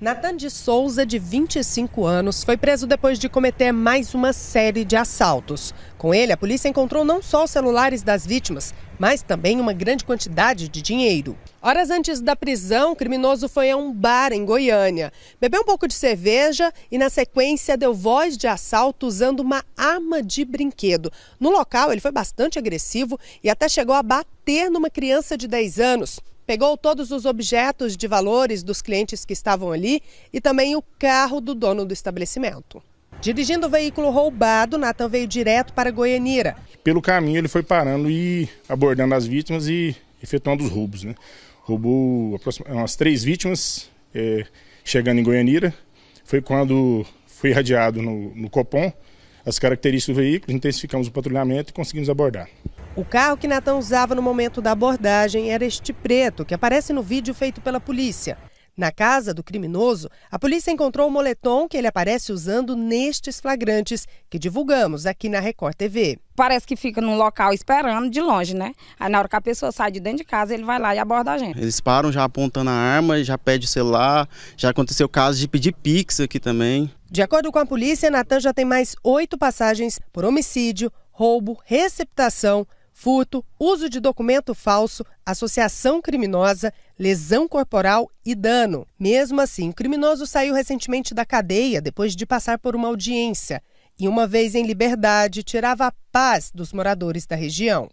Natan de Souza, de 25 anos, foi preso depois de cometer mais uma série de assaltos. Com ele, a polícia encontrou não só os celulares das vítimas, mas também uma grande quantidade de dinheiro. Horas antes da prisão, o criminoso foi a um bar em Goiânia. Bebeu um pouco de cerveja e, na sequência, deu voz de assalto usando uma arma de brinquedo. No local, ele foi bastante agressivo e até chegou a bater numa criança de 10 anos pegou todos os objetos de valores dos clientes que estavam ali e também o carro do dono do estabelecimento. Dirigindo o veículo roubado, Natan veio direto para Goianira. Pelo caminho, ele foi parando e abordando as vítimas e efetuando os roubos. Né? Roubou umas três vítimas, é, chegando em Goianira. Foi quando foi irradiado no, no Copom as características do veículo, intensificamos o patrulhamento e conseguimos abordar. O carro que Natan usava no momento da abordagem era este preto, que aparece no vídeo feito pela polícia. Na casa do criminoso, a polícia encontrou o moletom que ele aparece usando nestes flagrantes que divulgamos aqui na Record TV. Parece que fica num local esperando de longe, né? Aí na hora que a pessoa sai de dentro de casa, ele vai lá e aborda a gente. Eles param já apontando a arma, já pede o celular, já aconteceu caso de pedir pix aqui também. De acordo com a polícia, Natan já tem mais oito passagens por homicídio, roubo, receptação, furto, uso de documento falso, associação criminosa, lesão corporal e dano. Mesmo assim, o criminoso saiu recentemente da cadeia depois de passar por uma audiência e, uma vez em liberdade, tirava a paz dos moradores da região.